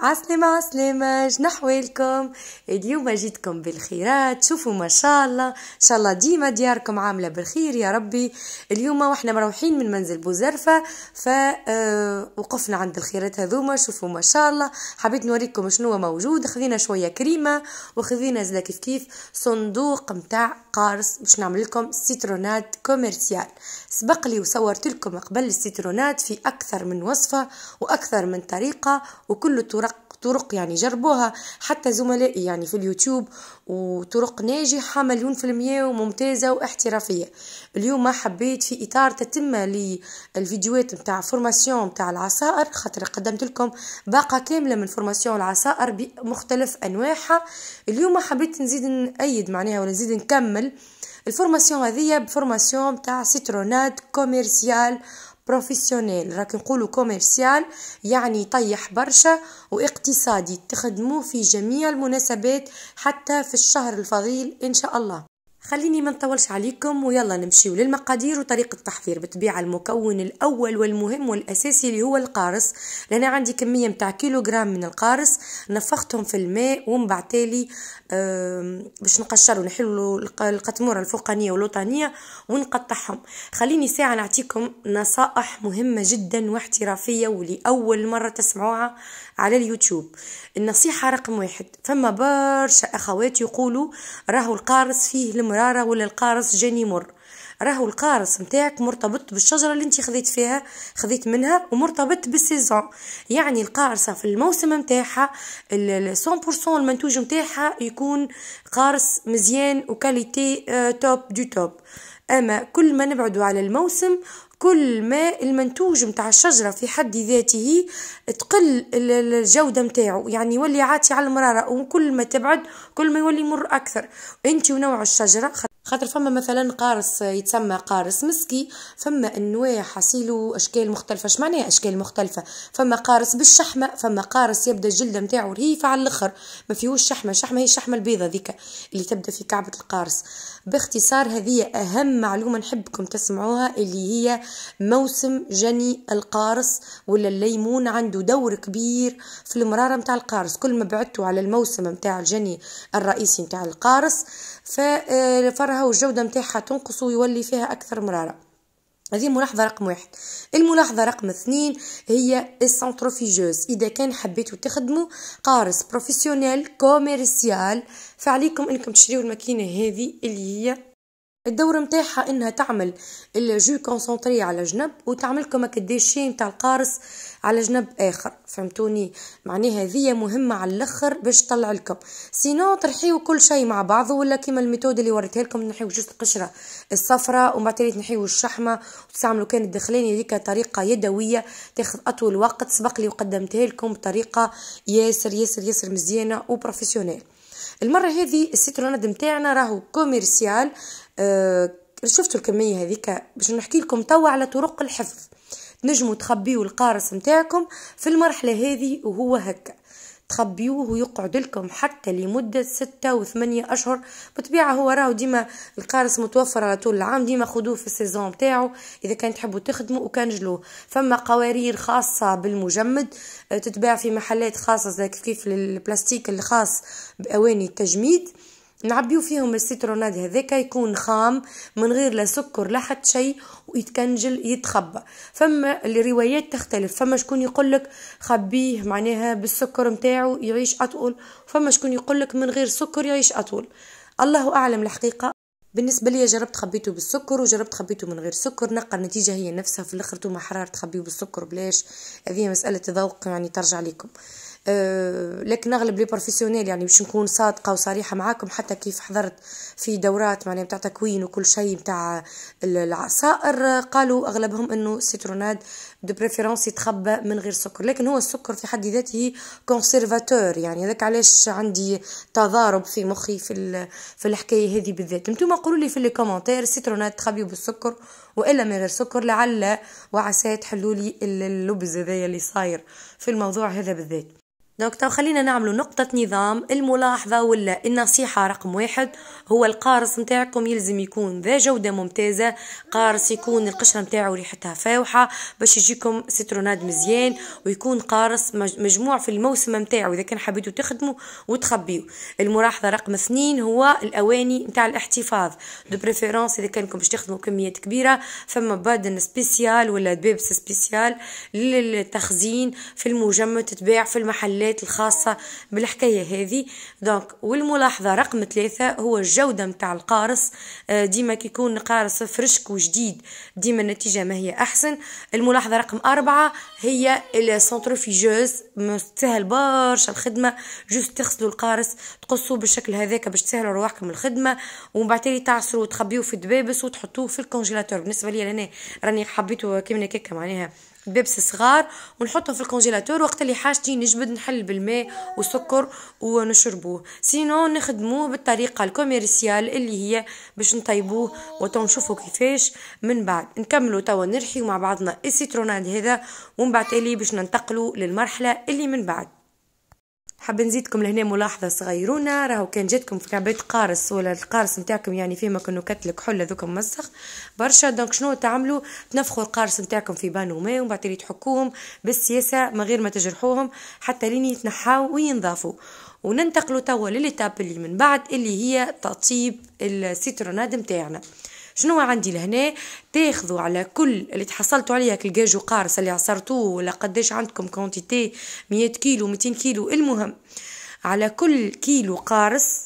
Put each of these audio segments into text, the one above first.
عسلمة عسلامة ويلكم اليوم جيتكم بالخيرات شوفوا ما شاء الله ان شاء الله ديما دياركم عاملة بالخير يا ربي اليوم واحنا مروحين من منزل بوزرفة فوقفنا آه، عند الخيرات هذوما شوفوا ما شاء الله حبيت نوريكم شنو موجود خذينا شوية كريمة وخذينا زلا كيف كيف صندوق متاع قارص باش نعمل لكم سيترونات كوميرسيال سبق لي وصورت لكم قبل السيترونات في اكثر من وصفة واكثر من طريقة وكل الطرق طرق يعني جربوها حتى زملائي يعني في اليوتيوب وطرق ناجحة مليون في المية وممتازة واحترافية اليوم ما حبيت في إطار تتمة للفيديوهات متاع فورماسيون متاع العصائر خاطر قدمت لكم باقة كاملة من فورماسيون العصائر بمختلف أنواعها اليوم حبيت نزيد نأيد معناها ولا نزيد نكمل الفورماسيون هذه بفورماسيون متاع سيترونات كوميرسيال بروفيسيونيل راك نقولوا كوميرسيال يعني طيح برشا واقتصادي تخدموه في جميع المناسبات حتى في الشهر الفضيل ان شاء الله خليني ما نطولش عليكم ويلا نمشيو للمقادير وطريقة التحضير بطبيعة المكون الأول والمهم والأساسي اللي هو القارص لأن عندي كمية متاع كيلوغرام من القارص نفختهم في الماء ومن بعد تالي باش نقشر نحلوا القطمورة الفوقانية والوطانية ونقطعهم خليني ساعة نعطيكم نصائح مهمة جدا واحترافية ولأول مرة تسمعوها على اليوتيوب النصيحة رقم واحد فما برشا أخوات يقولوا راهو القارص فيه لم مرارة ولا القارص جاني يمر راهو القارص نتاعك مرتبط بالشجرة اللي انت خذيت فيها خذيت منها ومرتبط بالسيزون يعني القارصة في الموسم نتاعها 100% المنتوج نتاعها يكون قارص مزيان وكاليتي توب دو توب اما كل ما نبعدوا على الموسم كل ما المنتوج متاع الشجرة في حد ذاته تقل الجودة متاعه يعني يولي عاتي على المرارة وكل ما تبعد كل ما يولي مر أكثر أنت ونوع الشجرة خاطر فما مثلا قارص يتسمى قارص مسكي فما انواع حصيلو اشكال مختلفه اش معناها اشكال مختلفه فما قارص بالشحمه فما قارص يبدا الجلده نتاعو رهيفه على الاخر ما فيهوش شحمه الشحمه هي الشحمه البيضه ذيك اللي تبدا في كعبه القارص باختصار هذه اهم معلومه نحبكم تسمعوها اللي هي موسم جني القارص ولا الليمون عنده دور كبير في المراره نتاع القارص كل ما بعدتوا على الموسم نتاع الجني الرئيسي نتاع القارص ف آه، مرارها والجودة متاعها تنقص ويولي فيها أكثر مرارة هذه ملاحظة رقم واحد الملاحظة رقم اثنين هي السنتروفيجوز إذا كان حبيتوا تخدموا قارص بروفيسيونيل كوميرسيال فعليكم أنكم تشريوا الماكينة هذه اللي هي الدور نتاعها انها تعمل الجو كونسونطري على جنب وتعمل كما كديشي نتاع القارص على جنب اخر فهمتوني معناها هذه مهمه على الاخر باش تطلع لكم سينو ترحيو كل شيء مع بعض ولا كيما الميثود اللي وريتها لكم نحيو جوست القشره الصفراء ومن بعد نحيو الشحمه وتستعملوا كان الدخلاني هذيك طريقه يدويه تاخذ اطول وقت سبق لي وقدمتها لكم بطريقه ياسر ياسر ياسر مزيانه وبروفيسيونيل المره هذه السيترونات نتاعنا راهو كوميرسيال آه، شفتوا الكميه هذيك باش نحكي لكم توا على طرق الحفظ نجموا تخبيوا القارص نتاعكم في المرحله هذه وهو هكا تخبيوه ويقعد لكم حتى لمدة ستة وثمانية أشهر بطبيعة هو راهو ديما القارص متوفر على طول العام ديما خدوه في السيزون بتاعه إذا كان تحبوا تخدموا وكنجلوه فما قوارير خاصة بالمجمد آه، تتباع في محلات خاصة زي كيف البلاستيك الخاص بأواني التجميد نعبيو فيهم السيتروناد هذاك يكون خام من غير لا سكر لا حتى شيء ويتكنجل يتخبى فما الروايات تختلف فما شكون يقول لك خبيه معناها بالسكر نتاعو يعيش اطول فما شكون يقول لك من غير سكر يعيش اطول الله اعلم الحقيقه بالنسبه لي جربت خبيته بالسكر وجربت خبيته من غير سكر نقى النتيجه هي نفسها في الاخر حراره تخبيه بالسكر بلاش هذه مساله ذوق يعني ترجع لكم آه، لكن اغلب لي بروفيسيونيل يعني باش نكون صادقه وصريحه معاكم حتى كيف حضرت في دورات معناها نتاع تكوين وكل شيء نتاع العصائر قالوا اغلبهم انه سيتروناد دو بريفيرونس يتخبى من غير سكر لكن هو السكر في حد ذاته كونسيرفاتور يعني هذاك علاش عندي تضارب في مخي في في الحكايه هذه بالذات نتوما قولوا لي في لي كومونتير سيترونات تخبيو بالسكر والا من غير سكر لعل وعسى تحلوا لي اللبز هذايا اللي صاير في الموضوع هذا بالذات دونك تو خلينا نعمل نقطة نظام الملاحظة ولا النصيحة رقم واحد هو القارص نتاعكم يلزم يكون ذا جودة ممتازة قارص يكون القشرة نتاعو ريحتها فاوحة باش يجيكم سيتروناد مزيان ويكون قارص مجموع في الموسم نتاعو إذا كان حبيتو تخدمو وتخبيو الملاحظة رقم اثنين هو الأواني نتاع الاحتفاظ دو بريفيرونس إذا كانكم باش تخدموا كميات كبيرة فما بادن سبيسيال ولا دبيبس سبيسيال للتخزين في المجمد تتباع في المحلات الحكايات الخاصة بالحكاية هذه دونك والملاحظة رقم ثلاثة هو الجودة متاع القارص آه، ديما كيكون قارص فرشك وجديد ديما النتيجة ما هي أحسن الملاحظة رقم أربعة هي السنتروفيجوز تسهل برشا الخدمة جوست تغسلوا القارص تقصوه بالشكل هذاك باش تسهلوا رواحكم الخدمة ومن بعد تعصروا وتخبيوه في الدبابس وتحطوه في الكونجيلاتور بالنسبة لي أنا راني حبيته كيما كيكا معناها بيبس صغار ونحطهم في الكونجيلاتور وقت اللي حاجتي نجبد نحل بالماء وسكر ونشربوه سينو نخدموه بالطريقة الكوميرسيال اللي هي باش نطيبوه وتو كيفاش من بعد نكملوا توا نرحيو مع بعضنا السيتروناد هذا ومن بعد اللي باش ننتقلوا للمرحلة اللي من بعد حاب نزيدكم لهنا ملاحظه صغيرونه راهو كان جاتكم في كعبات قارص ولا القارص نتاعكم يعني فيه ما كانوا كتلك حله ذوك مسخ برشا دونك شنو تعملوا تنفخوا القارص نتاعكم في بانو ماء ومن بعد تحكوهم بالسياسه من غير ما تجرحوهم حتى لين يتنحاو وينضافوا وننتقلوا توا للتاب اللي من بعد اللي هي تطيب السيتروناد نتاعنا شنو عندي لهنا تاخذوا على كل اللي تحصلتوا عليه كالجاجو قارص اللي عصرتوه ولا قداش عندكم كونتيتي 100 كيلو 200 كيلو المهم على كل كيلو قارس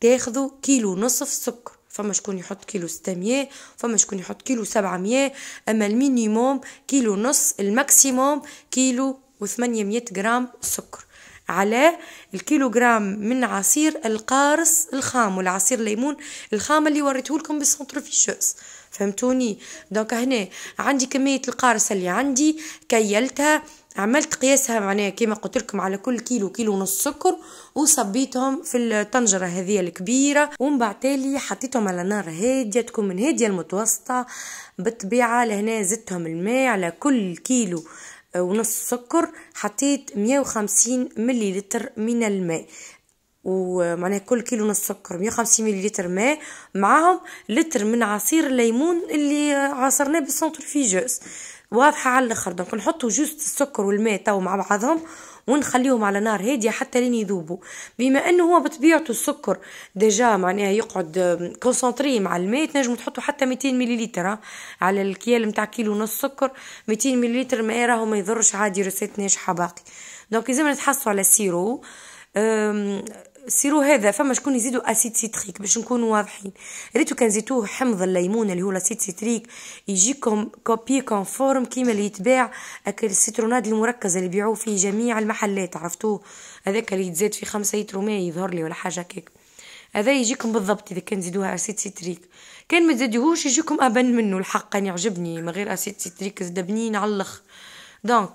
تاخذوا كيلو نصف سكر فما شكون يحط كيلو 600 فما شكون يحط كيلو 700 اما المينيموم كيلو نص الماكسيموم كيلو و800 غرام سكر على الكيلو جرام من عصير القارص الخام ولا عصير الليمون الخام اللي وريته لكم بالسنترفيشوس فهمتوني دونك هنا عندي كميه القارص اللي عندي كيلتها عملت قياسها معناها كما قلت لكم على كل كيلو كيلو ونص سكر وصبيتهم في الطنجره هذه الكبيره ومن بعد تالي حطيتهم على نار هاديه تكون من هاديه المتوسطه بالطبيعه لهنا زدتهم الماء على كل كيلو ونص سكر حطيت 150 مليلتر من الماء ومعناها كل كيلو نص سكر 150 مليلتر ماء معاهم لتر من عصير الليمون اللي عصرناه بالسنترفيجوز واضحه على الاخر دونك نحطو جوست السكر والماء تو مع بعضهم ونخليهم على نار هاديه حتى لين يذوبوا بما انه هو بطبيعته السكر ديجا معناها يقعد كونسنتري مع الماء تنجمو تحطو حتى 200 مليلتر آه، على الكيال نتاع كيلو ونص سكر 200 مليلتر ماء راهو ما يضرش عادي ريسيت ناجحه باقي دونك لازم نتحصوا على سيرو سيرو هذا فما شكون يزيدوا اسيد سيتريك باش نكونوا واضحين ريتو كان زيتوه حمض الليمون اللي هو الاسيد سيتريك يجيكم كوبي كونفورم كيما اللي يتباع السيتروناد المركز اللي يبيعوه في جميع المحلات عرفتوه هذاك اللي يتزاد في خمسة لتر ماء يظهر لي ولا حاجه كيك هذا يجيكم بالضبط اذا كان زيدوها اسيد سيتريك كان ما تزيدوهوش يجيكم ابن منه الحق يعني يعجبني من غير اسيد سيتريك زاد بنين على الاخر دونك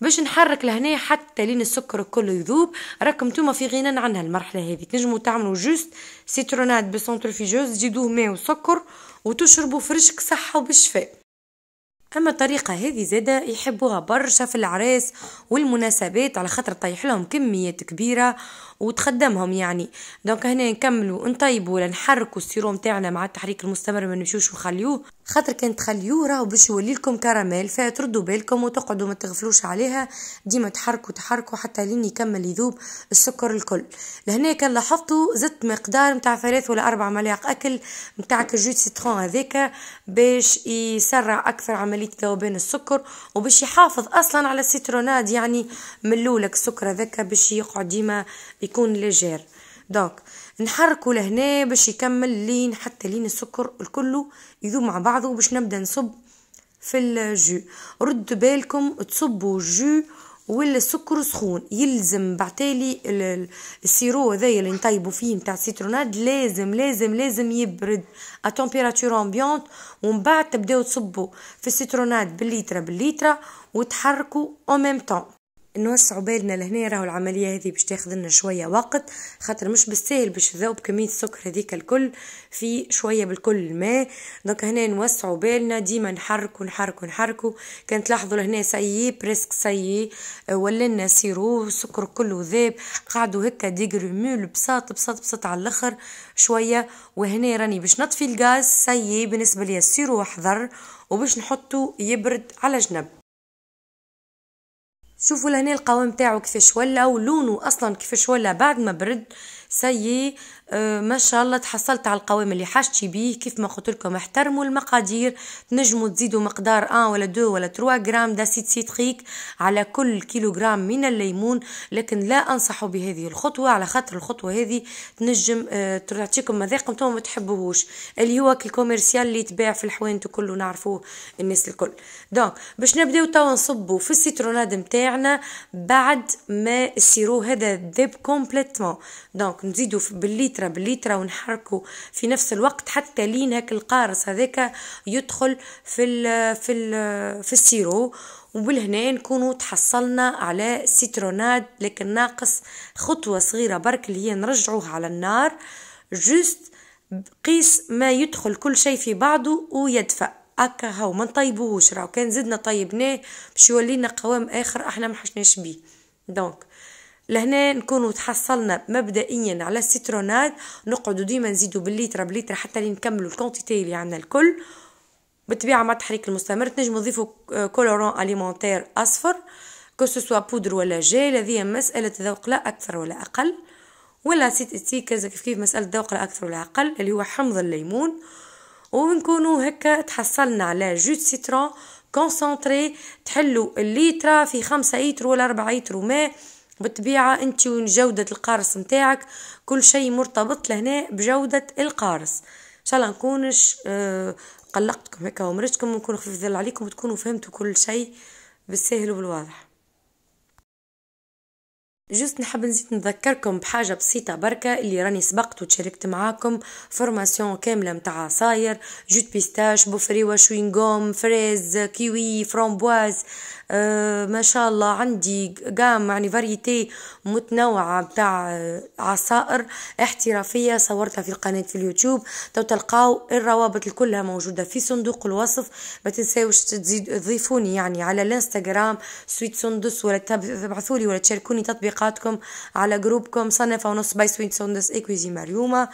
باش نحرك لهنا حتى لين السكر الكل يذوب راكم نتوما في غنى عنها المرحله هذه تنجموا تعملوا جوست سيترونات بسونترفيجوز تزيدوه ماء وسكر وتشربوا فرشك صحه وبالشفاء اما الطريقه هذه زاده يحبوها برشا في العراس والمناسبات على خاطر طيح لهم كميات كبيره وتخدمهم يعني دونك هنا نكملوا نطيبوا ولا نحركوا السيروم تاعنا مع التحريك المستمر ما نمشوش ونخليوه خاطر كان تخليوه راهو باش يولي لكم كراميل فتردوا بالكم وتقعدوا ما تغفلوش عليها ديما تحركوا تحركوا حتى لين يكمل يذوب السكر الكل لهنا كان لاحظتوا زدت مقدار نتاع ثلاث ولا اربع ملاعق اكل نتاع الجو سيترون هذاك باش يسرع اكثر عمليه ذوبان السكر وباش يحافظ اصلا على السيترونات يعني من لولك السكر هذاك باش يقعد ديما يكون ليجير دونك نحركه لهنا باش يكمل لين حتى لين السكر الكل يذوب مع بعضه باش نبدا نصب في الجو ردوا بالكم تصبوا الجو ولا السكر سخون يلزم بعتالي السيرو هذايا اللي نطيبوا فيه نتاع سيتروناد لازم لازم لازم يبرد ا تمبيراتور امبيونت ومن بعد تبداو تصبوا في السيتروناد بالليتره بالليتره وتحركوا او ميم طون نوسعوا بالنا لهنا راهو العمليه هذه باش تاخذ لنا شويه وقت خاطر مش بالساهل باش نذوب كميه السكر هذيك الكل في شويه بالكل الماء دونك هنا نوسعوا بالنا ديما نحركوا نحركوا نحركوا كان تلاحظوا لهنا سيي بريسك سيي آه، ولنا سيرو سكر كله ذاب قعدوا هكا ديغرمول بساط بساط بساط على الاخر شويه وهنا راني باش نطفي الغاز سيي بالنسبه لي السيرو احضر وباش نحطه يبرد على جنب شوفوا لهنا القوام تاعو كيفاش ولا ولونه اصلا كيفاش ولا بعد ما برد سي أه ما شاء الله تحصلت على القوام اللي حاجتي بيه كيف ما قلت لكم احترموا المقادير تنجموا تزيدوا مقدار 1 ولا 2 ولا 3 غرام داسيت سيتريك على كل كيلوغرام من الليمون لكن لا انصح بهذه الخطوه على خاطر الخطوه هذه تنجم أه تعطيكم مذاق نتوما ما تحبوهوش اللي هو الكوميرسيال اللي يتباع في الحوانت وكله نعرفوه الناس الكل دونك باش نبداو توا نصبوا في السيتروناد نتاعنا بعد ما السيرو هذا ذيب كومبليتوم دونك نزيدو بالليترة بالليترة ونحركو في نفس الوقت حتى لين هاك القارص هذاك يدخل في الـ في الـ في السيرو وبالهنا نكونوا تحصلنا على سيتروناد لكن ناقص خطوة صغيرة برك اللي هي نرجعوه على النار جوست قيس ما يدخل كل شيء في بعضه ويدفأ هكا هاو ما نطيبوهوش راهو كان زدنا طيبناه باش يولينا قوام اخر احنا ما حشناش بيه دونك لهنا نكونوا تحصلنا مبدئيا على السيتروناد نقعدوا ديما نزيدوا بالليتر بالليتر حتى لين نكملوا الكونتيتي اللي عندنا الكل بالطبيعة مع التحريك المستمر تنجموا تضيفوا كولورون اليمونتير أصفر كو بودر ولا جيل هذه مسألة ذوق لا أكثر ولا أقل ولا سيت اتي كذا كيف كيف مسألة ذوق لا أكثر ولا أقل اللي هو حمض الليمون ونكونوا هكا تحصلنا على جوت سيترون كونسنتري تحلوا الليترة في خمسة لتر ولا أربعة لتر ماء بالطبيعة انت وجودة القارص متاعك كل شيء مرتبط لهنا بجودة القارص ان شاء الله نكونش آه، قلقتكم هكا ومرشكم ونكون خفيف ذل عليكم وتكونوا فهمتوا كل شيء بالسهل وبالواضح جوست نحب نزيد نذكركم بحاجة بسيطة بركة اللي راني سبقت وتشاركت معاكم فورماسيون كاملة متاع عصاير جوت بيستاش بوفري شوينغوم فريز كيوي فرومبواز آه، ما شاء الله عندي قام يعني فاريتي متنوعة بتاع آه، عصائر احترافية صورتها في القناة في اليوتيوب تو تلقاو الروابط كلها موجودة في صندوق الوصف ما تنساوش تضيفوني يعني على الانستغرام سويت سندس ولا تبعثولي ولا تشاركوني تطبيقاتكم على جروبكم صنفة ونص باي سويت سندس اكويزي مريومة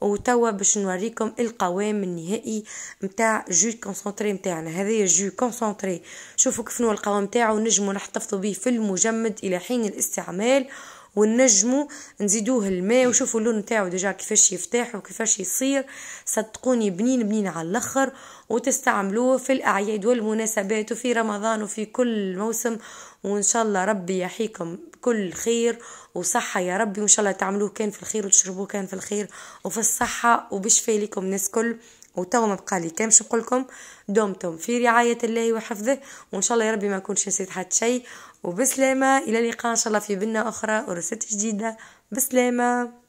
وتوا باش نوريكم القوام النهائي متاع جو كونسونتري متاعنا هذا جو كونسونتري شوفوا كيف القوام نتاعو نجمو نحتفظوا به في المجمد الى حين الاستعمال ونجموا نزيدوه الماء وشوفوا اللون نتاعو ديجا كيفاش يفتح وكيفاش يصير صدقوني بنين بنين على الاخر وتستعملوه في الاعياد والمناسبات وفي رمضان وفي كل موسم وان شاء الله ربي يحييكم كل خير وصحة يا ربي وان شاء الله تعملوه كان في الخير وتشربوه كان في الخير وفي الصحة وبشفى لكم الناس كل وتوا ما بقى لي كامش نقول لكم دمتم في رعايه الله وحفظه وان شاء الله يا ربي ما نكونش نسيت حتى شيء وبسلامه الى اللقاء ان شاء الله في بنا اخرى ورسالة جديده بسلامه